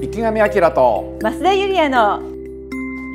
池上彰と増田ユリアの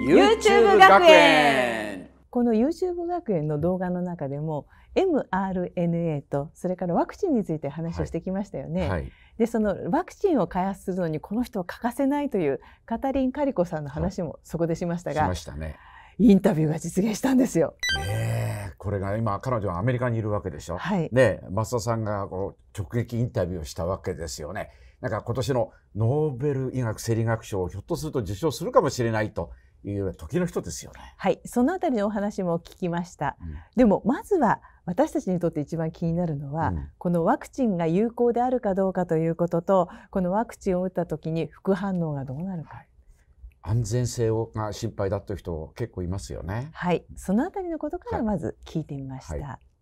YouTube 学園この YouTube 学園の動画の中でも mRNA とそれからワクチンについて話をしてきましたよね。はいはい、でそのワクチンを開発するのにこの人は欠かせないというカタリン・カリコさんの話もそこでしましたが、はい、したね、インタビューが実現したんですよ。えー、これが今彼女はアメリカにいるわけでしょ。はい、で増田さんがこう直撃インタビューをしたわけですよね。なんか今年のノーベル医学生理学賞をひょっとすると受賞するかもしれないという時の人ですよね。はい、そのあたりのお話も聞きました。うん、でもまずは私たちにとって一番気になるのは、うん、このワクチンが有効であるかどうかということと、このワクチンを打った時に副反応がどうなるか。はい安全性をが心配だという人結構いますよね。はい、そのあたりのことからまず聞いてみました。はいはい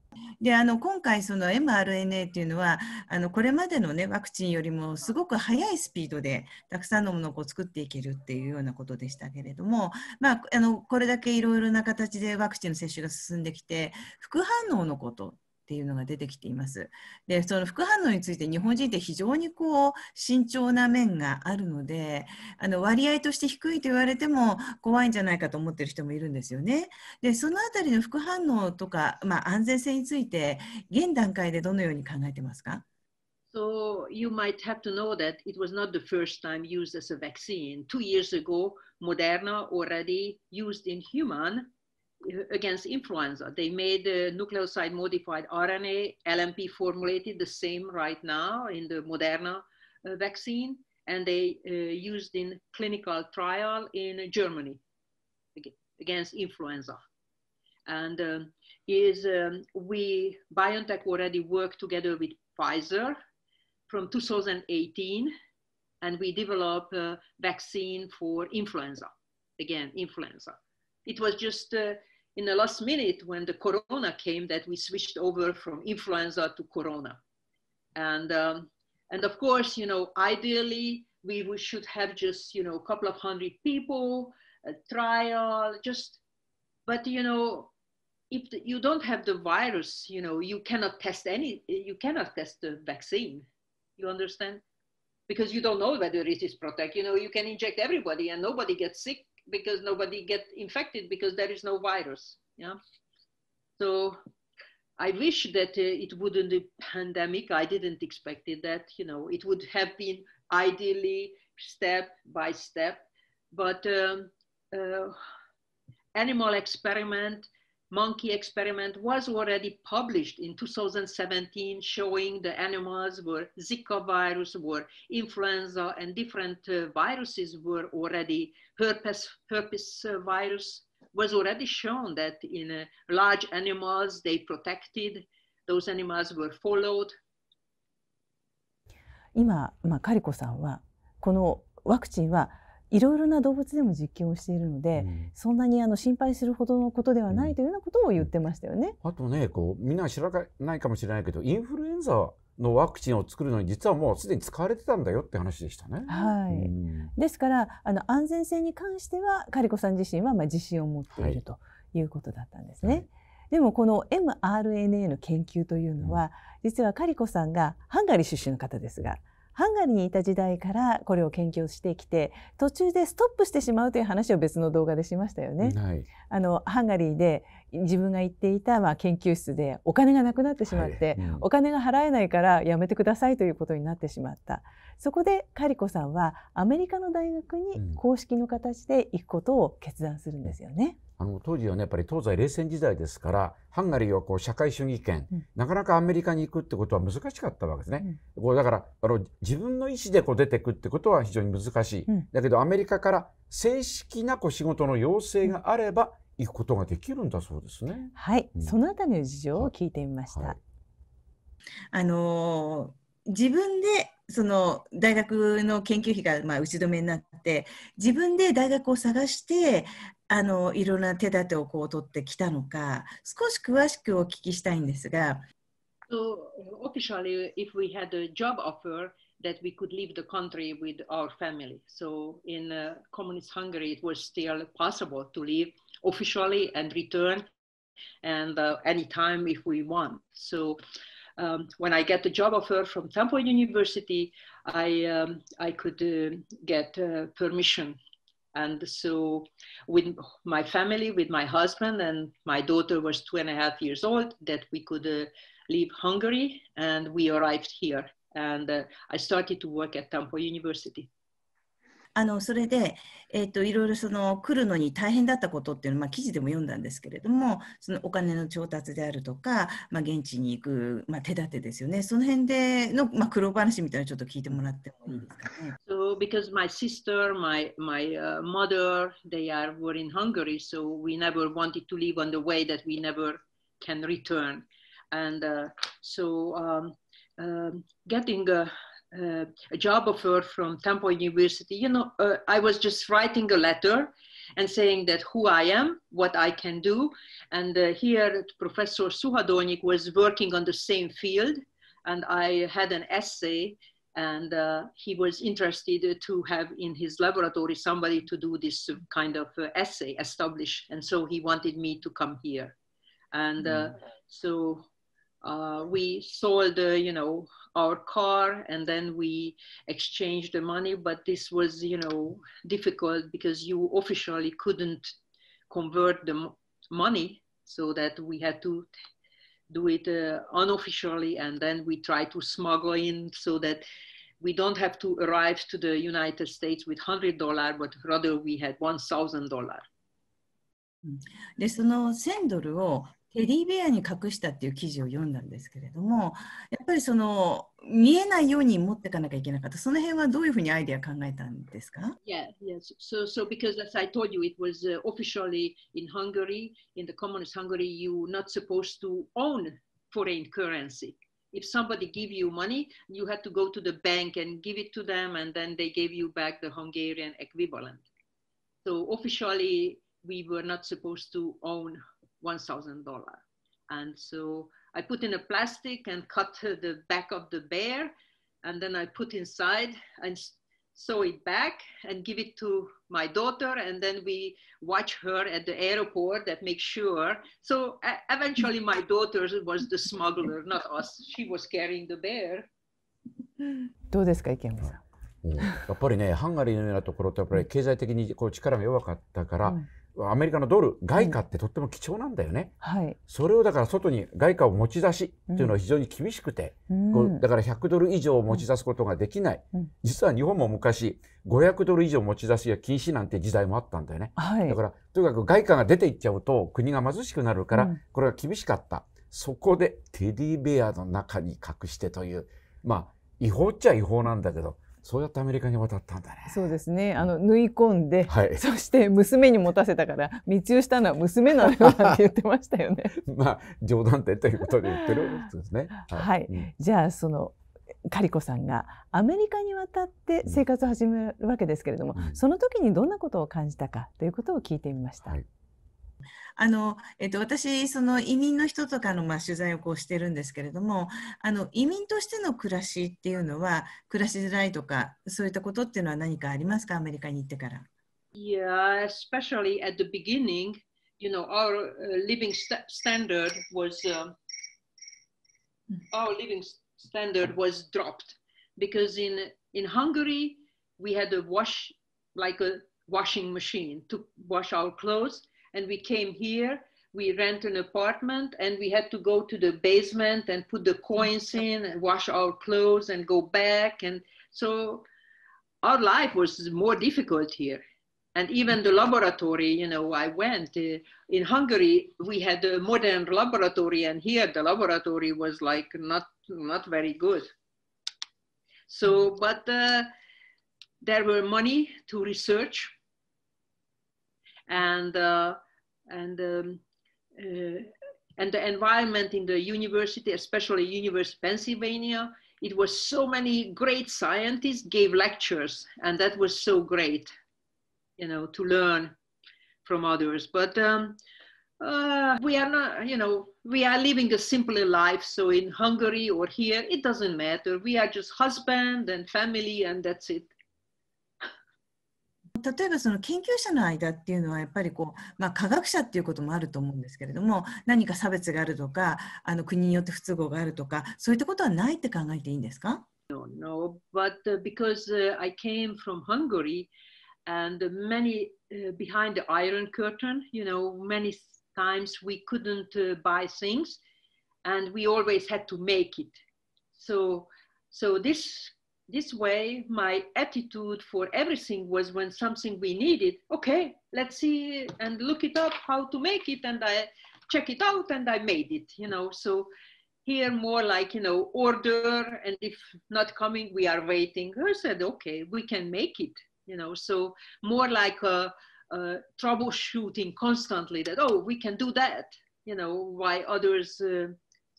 であの今回、その mRNA っていうのはあのこれまでの、ね、ワクチンよりもすごく速いスピードでたくさんのものを作っていけるっていうようなことでしたけれども、まあ、あのこれだけいろいろな形でワクチンの接種が進んできて副反応のことっていうのが出てきています。でその副反応について日本人って非常にこう慎重な面があるのであの割合として低いと言われても怖いんじゃないかと思ってる人もいるんですよね。でそのあたりの副反応とか、まあ、安全性について現段階でどのように考えてますか So you might have to know that it was not the first time used as a vaccine. Two years ago, Moderna already used in human against influenza. They made the nucleoside modified RNA, LMP formulated the same right now in the Moderna uh, vaccine, and they uh, used in clinical trial in Germany against influenza. And um, is um, we, BioNTech already worked together with Pfizer from 2018, and we developed a uh, vaccine for influenza, again, influenza it was just uh, in the last minute when the corona came that we switched over from influenza to corona. And, um, and of course, you know, ideally we should have just, you know, a couple of hundred people, a trial, just, but you know, if the, you don't have the virus, you know, you cannot test any, you cannot test the vaccine. You understand? Because you don't know whether it is protect. You know, you can inject everybody and nobody gets sick because nobody get infected because there is no virus. Yeah. So I wish that uh, it wouldn't be pandemic. I didn't expect it that, you know, it would have been ideally step by step, but um, uh, animal experiment monkey experiment was already published in 2017 showing the animals were Zika virus, were influenza and different uh, viruses were already, herpes, herpes uh, virus was already shown that in uh, large animals they protected, those animals were followed. 今、まあ、カリコさんはこのワクチンはいろいろな動物でも実験をしているので、うん、そんなにあの心配するほどのことではないというようなことを言ってましたよね。うん、あとねこうみんな知らないかもしれないけどインフルエンザのワクチンを作るのに実はもうすでに使われてたんだよって話でしたね。はい。うん、ですからあの安全性に関してはカリコさん自身はまあ自信を持っているということだったんですね。はい、でもこの mRNA の研究というのは、実はカリコさんがハンガリー出身の方ですがハンガリーにいた時代からこれを研究してきて途中でストップしてしまうという話を別の動画でしましたよね。はい、あのハンガリーで自分が行っていたまあ研究室でお金がなくなってしまって、はいうん、お金が払えないからやめてくださいということになってしまった。そこでカリコさんはアメリカの大学に公式の形で行くことを決断するんですよね。うんあの当時はねやっぱり東西冷戦時代ですからハンガリーはこう社会主義圏、うん、なかなかアメリカに行くってことは難しかったわけですね。うん、こうだからあの自分の意思でこう出てくってことは非常に難しい、うん、だけどアメリカから正式なこう仕事の要請があれば行くことができるんだそうですね。はい、そのあたりの事情を聞いてみました。はいはい、あのー、自分でその大学の研究費がまあ打ち止めになって自分で大学を探してあのいろんな手立てをこう取ってきたのか少し詳しくお聞きしたいんですが。So officially, if we had a job offer that we could leave the country with our family. So in uh, communist Hungary, it was still possible to leave officially and return and uh, anytime if we want. So um, when I get the job offer from Temple University, I, um, I could uh, get permission And so, with my family, with my husband, and my daughter was two and a half years old, that we could uh, leave Hungary, and we arrived here. And uh, I started to work at Temple University. あのそれで、えーと、いろいろその来るのに大変だったことっていうのは、まあ、記事でも読んだんですけれどもそのお金の調達であるとか、まあ、現地に行く、まあ、手立てですよねその辺での、まあ、苦労話みたいなのちょっと聞いてもらってもいいですかね。So because my sister, my, my、uh, mother, they are, were in Hungary, so we never wanted to live on the way that we never can return. And uh, so um, uh, getting a uh, a job offer from Temple University. You know, uh, I was just writing a letter and saying that who I am, what I can do. And uh, here, Professor Suhadonyik was working on the same field, and I had an essay, and uh, he was interested to have in his laboratory somebody to do this kind of uh, essay, establish. And so he wanted me to come here. And uh, mm. so we sold, you know, our car and then we exchanged the money but this was you know difficult because you officially couldn't convert the money so that we had to do it uh, unofficially and then we try to smuggle in so that we don't have to arrive to the united states with $100 but rather we had $1000 でその1000ドルをテディベアに隠したっていう記事を読んだんですけれどもやっぱりその見えないように持っていかなきゃいけなかったその辺はどういうふうにアイデア考えたんですか Yeah, yes. So, so because as I told you, it was officially in Hungary, in the communist Hungary, you're not supposed to own foreign currency. if somebody give you money, you had to go to the bank and give it to them, and then they gave you back the Hungarian equivalent. So officially, we were not supposed to own $1,000. And so I put in a plastic and cut the back of the bear, and then I put inside and sew it back and give it to my daughter and then we watch her at the airport that make sure so uh, eventually my daughter was the smuggler not us she was carrying the bear どうですか池山さん、うん、やっぱりねハンガリーのようなところとやっぱり経済的にこう力が弱かったから、うんアメリカのドル外貨ってとっても貴重なんだよね、はい、それをだから外に外貨を持ち出しっていうのは非常に厳しくて、うん、だから100ドル以上持ち出すことができない、うん、実は日本も昔500ドル以上持ち出しが禁止なんて時代もあったんだよね、はい、だからとにかく外貨が出ていっちゃうと国が貧しくなるから、これが厳しかった、うん、そこでテディベアの中に隠してというまあ違法っちゃ違法なんだけどそうやってアメリカに渡ったんだね。そうですね。あの縫い込んで、はい、そして娘に持たせたから密輸したのは娘なのよって言ってましたよね。まあ冗談でということで言ってるんですね。はい。はいうん、じゃあそのカリコさんがアメリカに渡って生活を始めるわけですけれども、うん、その時にどんなことを感じたかということを聞いてみました。はいあの、えっと、私、その移民の人とかの、まあ、取材をこうしてるんですけれども、あの、移民としての暮らしっていうのは、暮らしづらいとか、そういったことっていうのは何かありますか、アメリカに行ってから。Yeah, especially at the beginning, you know, our living standard was, um, our living standard was dropped because in, in Hungary, we had a wash, like a washing machine to wash our clothes. and we came here we rent an apartment and we had to go to the basement and put the coins mm-hmm. in and wash our clothes and go back and so our life was more difficult here and even the laboratory you know i went uh, in hungary we had a modern laboratory and here the laboratory was like not not very good so but uh, there were money to research and uh, and um, uh, and the environment in the university, especially University of Pennsylvania, it was so many great scientists gave lectures, and that was so great, you know, to learn from others. But um, uh, we are not, you know, we are living a simpler life. So in Hungary or here, it doesn't matter. We are just husband and family, and that's it. 例えばその研究者の間っていうのはやっぱりこう、まあ、科学者っていうこともあると思うんですけれども何か差別があるとかあの国によって不都合があるとかそういったことはないって考えていいんですか No, no, but because I came from Hungary and many behind the Iron Curtain, you know, many times we couldn't buy things and we always had to make it. So, so this This way, my attitude for everything was when something we needed, okay, let's see and look it up how to make it. And I check it out and I made it, you know. So here more like, you know, order. And if not coming, we are waiting. I said, okay, we can make it, you know. So more like a, a troubleshooting constantly that, oh, we can do that, you know, why others. Uh,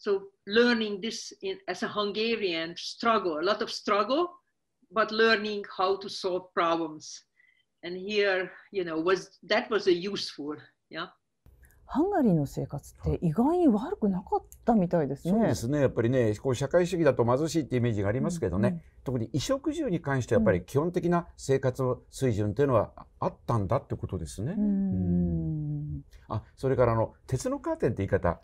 So learning this in, as a Hungarian struggle, a lot of struggle, but learning how to solve problems. And here, you know, was that was a useful, yeah. ハンガリーの生活って意外に悪くなかったみたいですね。そうですね。やっぱりね、こう社会主義だと貧しいってイメージがありますけどね、うんうん、特に衣食住に関してやっぱり基本的な生活の水準っていうのはあったんだってことですね。うん、あ、それからあの鉄のカーテンって言い方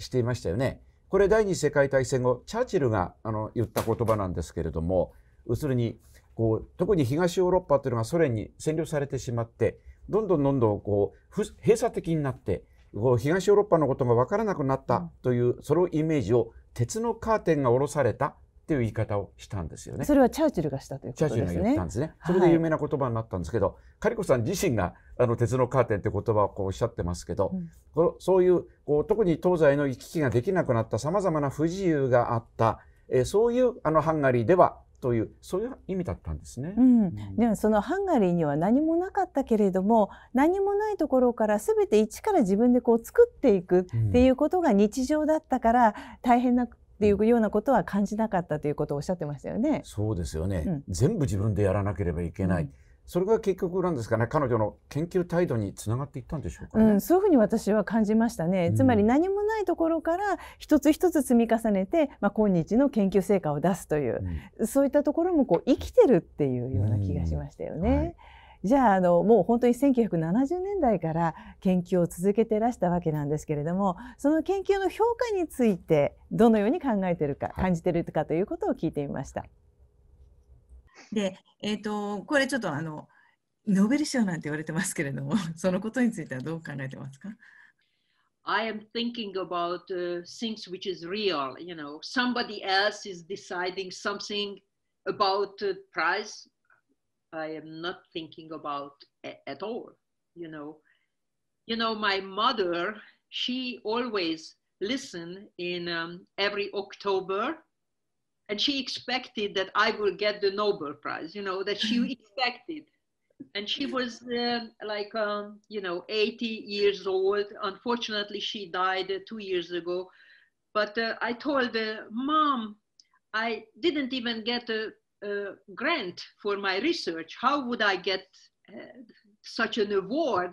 していましたよね。はいこれ第二次世界大戦後チャーチルがあの言った言葉なんですけれども要するにこう特に東ヨーロッパというのがソ連に占領されてしまってどんどんどんどんこう閉鎖的になってこう東ヨーロッパのことが分からなくなったという、そのイメージを鉄のカーテンが下ろされたっていう言い方をしたんですよね。それはチャーチルがしたということですね。チャーチルが言ったんですね。それで有名な言葉になったんですけど、はい、カリコさん自身があの鉄のカーテンって言葉をこうおっしゃってますけど、うん、そういうこう特に東西の行き来ができなくなったさまざまな不自由があった、えー、そういうあのハンガリーではというそういう意味だったんですね、うん、でもそのハンガリーには何もなかったけれども何もないところから全て一から自分でこう作っていくっていうことが日常だったから大変なっていうようなことは感じなかったということをおっしゃってましたよね。そうですよね、うん、全部自分でやらなければいけない、うん、それが結局なんですかね彼女の研究態度につながっていったんでしょうか、ね、うん、そういうふうに私は感じましたね、つまり何もないところから一つ一つ積み重ねて、まあ、今日の研究成果を出すという、そういったところもこう生きてるっていうような気がしましたよね。はいじゃああのもう本当に1970年代から研究を続けてらしたわけなんですけれどもその研究の評価についてどのように考えてるか、はい、感じてるかということを聞いてみました。で、えーと、これちょっとあのノーベル賞なんて言われてますけれども そのことについてはどう考えてますか I am thinking about uh, things which is real. You know, somebody else is deciding something about uh, price I am not thinking about at all. You know, you know, my mother, she always listened in um, every October, and she expected that I will get the Nobel Prize. You know, that she expected. And she was uh, like, um, you know, 80 years old. Unfortunately, she died uh, two years ago. But uh, I told the Mom, I didn't even get a uh, grant for my research. How would I get uh, such an award?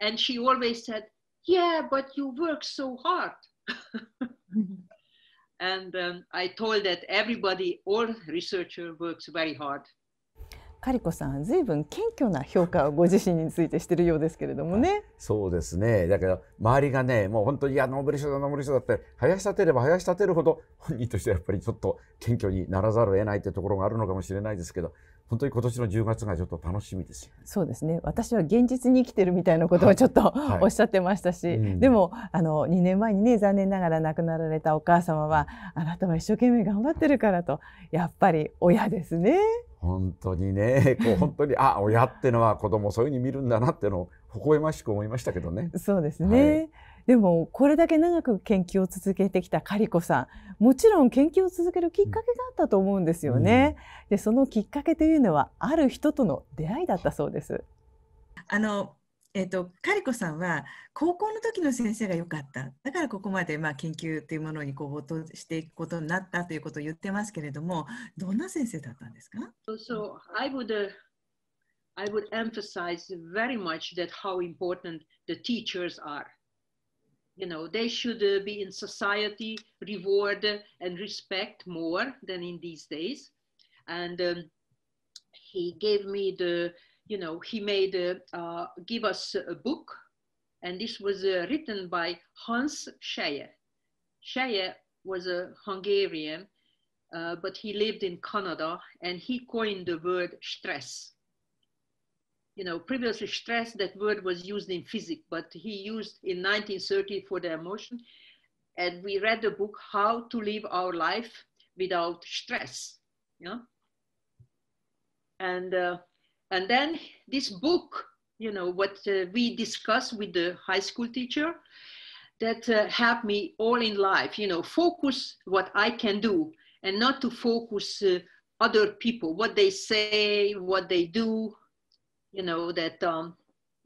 And she always said, Yeah, but you work so hard. and um, I told that everybody, all researcher works very hard カリコさんずいぶん謙虚な評価をご自身についてしてるようですけれどもね、そうですねだけど周りがねもう本当にいやノーベル賞だノーベル賞だって林立てれば林立てるほど本人としてはやっぱりちょっと謙虚にならざるを得ないというところがあるのかもしれないですけど本当に今年の10月がちょっと楽しみですよ、ね、そうですね私は現実に生きてるみたいなことをちょっと、はい、おっしゃってましたし、うん、でもあの2年前にね残念ながら亡くなられたお母様はあなたは一生懸命頑張ってるからとやっぱり親ですね本当にねこう本当にあ親ってのは子供そういうふうに見るんだなっていうのを微笑ましく思いましたけどね。そうですね、はい、でもこれだけ長く研究を続けてきたカリコさんもちろん研究を続けるきっかけがあったと思うんですよね。うん、でそのきっかけというのはある人との出会いだったそうです。あのえーと、とカリコさんは高校の時の先生が良かっただからここまで、まあ、研究というものにこう没頭していくことになったということを言ってますけれどもどんな先生だったんですか so, I would,、uh, I would emphasize very much that how important the teachers are. You know, they should be in society, reward and respect more than in these days. And um, he gave me the you know, he made, uh, uh, give us a book, and this was uh, written by Hans Scheyer. Scheyer was a Hungarian, uh, but he lived in Canada, and he coined the word stress you know, previously stress, that word was used in physics, but he used in 1930 for the emotion. And we read the book, How to Live Our Life Without Stress. Yeah. And uh, and then this book, you know, what uh, we discussed with the high school teacher, that uh, helped me all in life, you know, focus what I can do and not to focus uh, other people, what they say, what they do, you know, that um,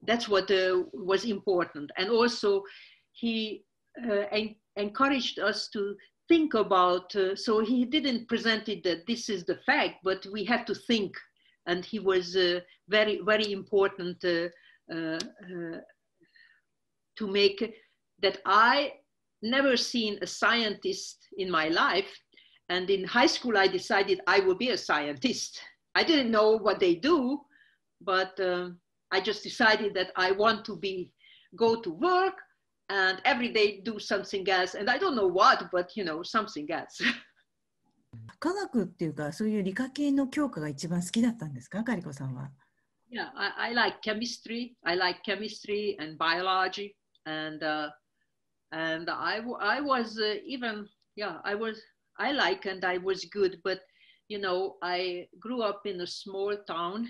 that's what uh, was important. And also he uh, en encouraged us to think about, uh, so he didn't present it that this is the fact, but we have to think and he was uh, very, very important uh, uh, to make that I never seen a scientist in my life. And in high school, I decided I would be a scientist. I didn't know what they do, but uh, I just decided that I want to be go to work and every day do something else. And I don't know what, but you know, something else. 科学っていうかそういう理科系の教科が一番好きだったんですかカリコさんは Yeah, I, I like chemistry. I like chemistry and biology. And, uh, and I, I was uh, even, yeah, I was, I like and I was good. But, you know, I grew up in a small town.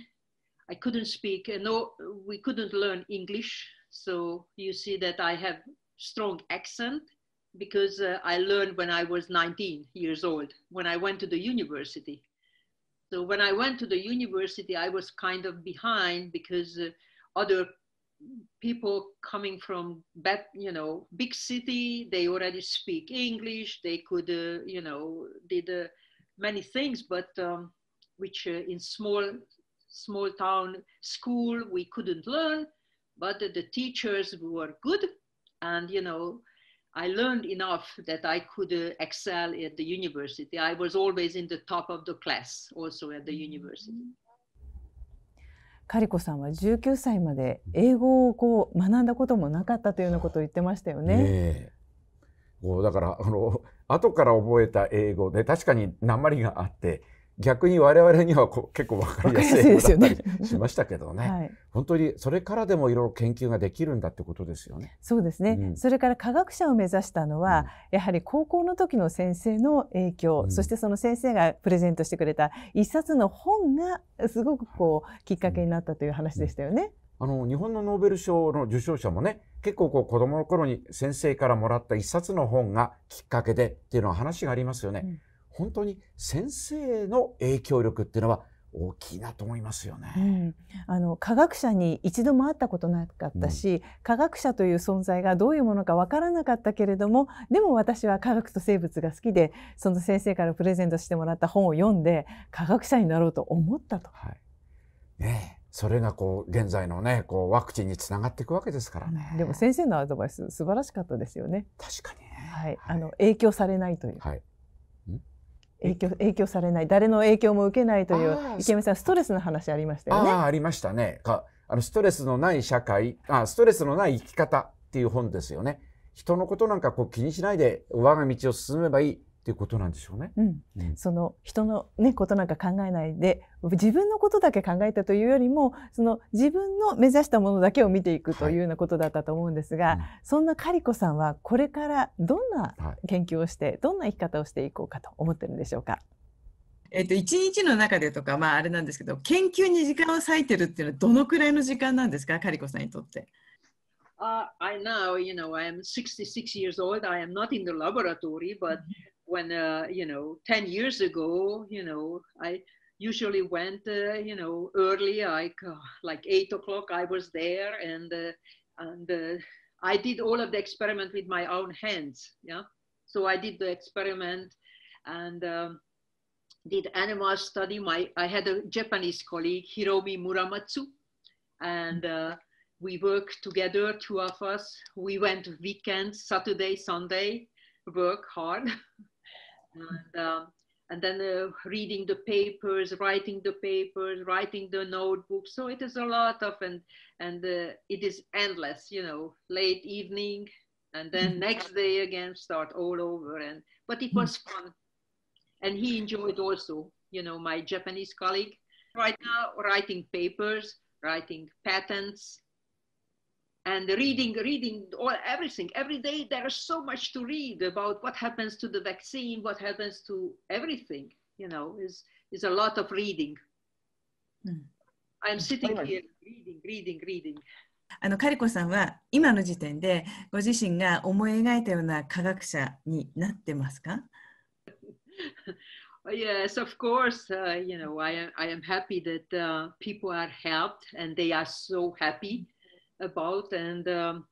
I couldn't speak, and uh, no, we couldn't learn English. So you see that I have strong accent because uh, I learned when I was 19 years old, when I went to the university. So when I went to the university, I was kind of behind because uh, other people coming from back, you know, big city, they already speak English, they could, uh, you know, did uh, many things, but um, which uh, in small, small town school, we couldn't learn, but the teachers were good and, you know, I learned enough that I could uh, excel at the university. I was always in the top of the class, also at the university. カリコさんは19歳まで英語をこう学んだこともなかったというようなことを言ってましたよね。ねこうだからあの後から覚えた英語で確かに訛りがあって逆に我々にはこう 結構分かりやすいですよね。しましたけどね、はい、本当にそれからでもいろいろ研究ができるんだってことですよね。そうですね、うん、それから科学者を目指したのは、うん、やはり高校の時の先生の影響、うん、そしてその先生がプレゼントしてくれた一冊の本がすごくこうきっかけになったという話でしたよね。あの日本のノーベル賞の受賞者もね結構こう子どもの頃に先生からもらった一冊の本がきっかけでっていうのは話がありますよね。本当に先生の影響力っていうのは大きいなと思いますよね、うん、あの科学者に一度も会ったことなかったし、うん、科学者という存在がどういうものかわからなかったけれどもでも私は科学と生物が好きでその先生からプレゼントしてもらった本を読んで科学者になろうと思ったと。はい、ねそれがこう現在のねこうワクチンにつながっていくわけですからね、うん、でも先生のアドバイス素晴らしかったですよね確かに、ね、はい、はい、あの影響されないという、はい影響影響されない誰の影響も受けないという池上さんストレスの話ありましたよね。ありましたねかあのストレスのない社会あストレスのない生き方っていう本ですよね。人のことなんかこう気にしないで我が道を進めばいいっていうことなんでしょうね。うん、うん、その人のねことなんか考えないで自分のことだけ考えたというよりもその自分の目指したものだけを見ていくというようなことだったと思うんですが、はいうん、そんなカリコさんはこれからどんな研究をして、はい、どんな生き方をしていこうかと思ってるんでしょうか。えっと、一日の中でとか、まあ、あれなんですけど研究に時間を割いてるっていうのはどのくらいの時間なんですかカリコさんにとって。Uh, I k now, you know, I am 66 years old. I am not in the laboratory, but when uh, you know 10 years ago you know i usually went uh, you know early like uh, like eight o'clock i was there and uh, and uh, i did all of the experiment with my own hands yeah so i did the experiment and um, did animal study my i had a japanese colleague hiromi muramatsu and uh, we worked together two of us we went weekends saturday sunday work hard and, um, and then uh, reading the papers, writing the papers, writing the notebook. So it is a lot of, and, and uh, it is endless, you know, late evening, and then mm-hmm. next day again start all over. And, but it was mm. fun. And he enjoyed also, you know, my Japanese colleague right now, writing papers, writing patents, and reading, reading all everything. Every day there is so much to read about what happens to the vaccine, what happens to everything. You know, is is a lot of reading. Mm. I'm sitting here reading, reading, reading. あのカリコさんは今の時点でご自身が思い描いたような科学者になってますか Yes, of course. Uh, you know, I am, I am happy that uh, people are helped and they are so happy about and um,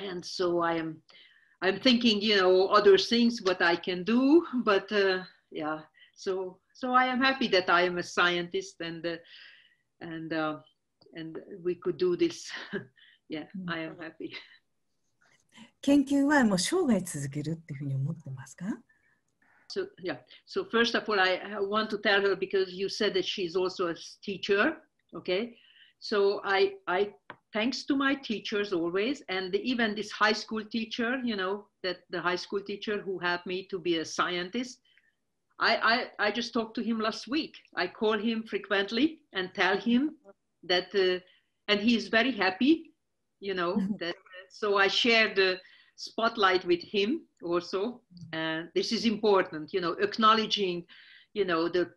and so i am i'm thinking you know other things what i can do but uh, yeah so so i am happy that i am a scientist and uh, and uh, and we could do this yeah mm-hmm. i am happy 研究はもう生涯続けるっていうふうに思ってますか So yeah. So first of all, I, I want to tell her because you said that she's also a teacher. Okay. So I I thanks to my teachers always and the, even this high school teacher you know that the high school teacher who helped me to be a scientist I, I, I just talked to him last week i call him frequently and tell him that uh, and he is very happy you know that so i share the spotlight with him also and this is important you know acknowledging you know the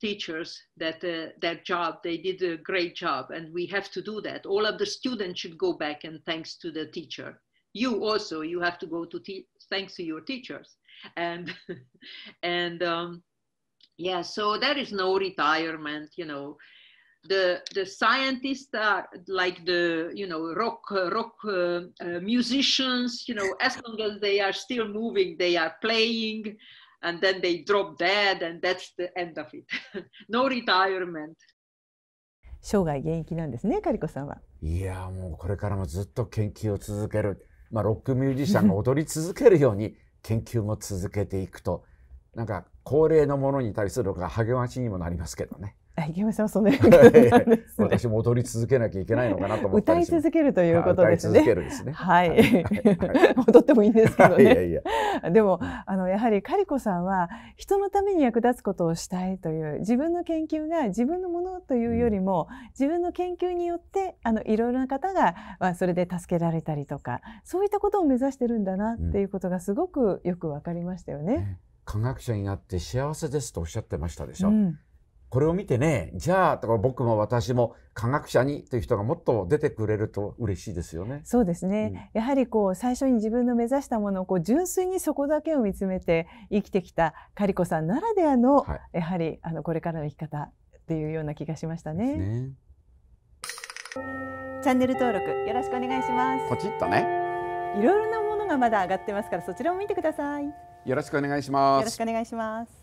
teachers that uh, that job they did a great job and we have to do that all of the students should go back and thanks to the teacher you also you have to go to te- thanks to your teachers and and um, yeah so there is no retirement you know the the scientists are like the you know rock uh, rock uh, uh, musicians you know as long as they are still moving they are playing and then they drop dead and that's the end of it no retirement 生涯現役なんですねカリコさんはいやもうこれからもずっと研究を続けるまあロックミュージシャンが踊り続けるように研究も続けていくとなんか高齢のものに対するのが励ましにもなりますけどね池山さんはその、ね、私も踊り続けなきゃいけないのかなと思った歌い続けるということですね。すねはい、はい、踊 ってもいいんですけどね。いやいやでもあのやはりカリコさんは人のために役立つことをしたいという自分の研究が自分のものというよりも、うん、自分の研究によってあのいろいろな方が、まあ、それで助けられたりとかそういったことを目指してるんだなっていうことがすごくよくわかりましたよね。うん、科学者になって幸せですとおっしゃってましたでしょ。うんこれを見てね、じゃあ、とか僕も私も科学者にという人がもっと出てくれると嬉しいですよね。そうですね。うん、やはりこう最初に自分の目指したものをこう純粋にそこだけを見つめて生きてきたカリコさんならではの、はい、やはりあのこれからの生き方っていうような気がしましたね。ねチャンネル登録よろしくお願いします。ポチッとね。いろいろなものがまだ上がってますからそちらも見てください。よろしくお願いします。よろしくお願いします。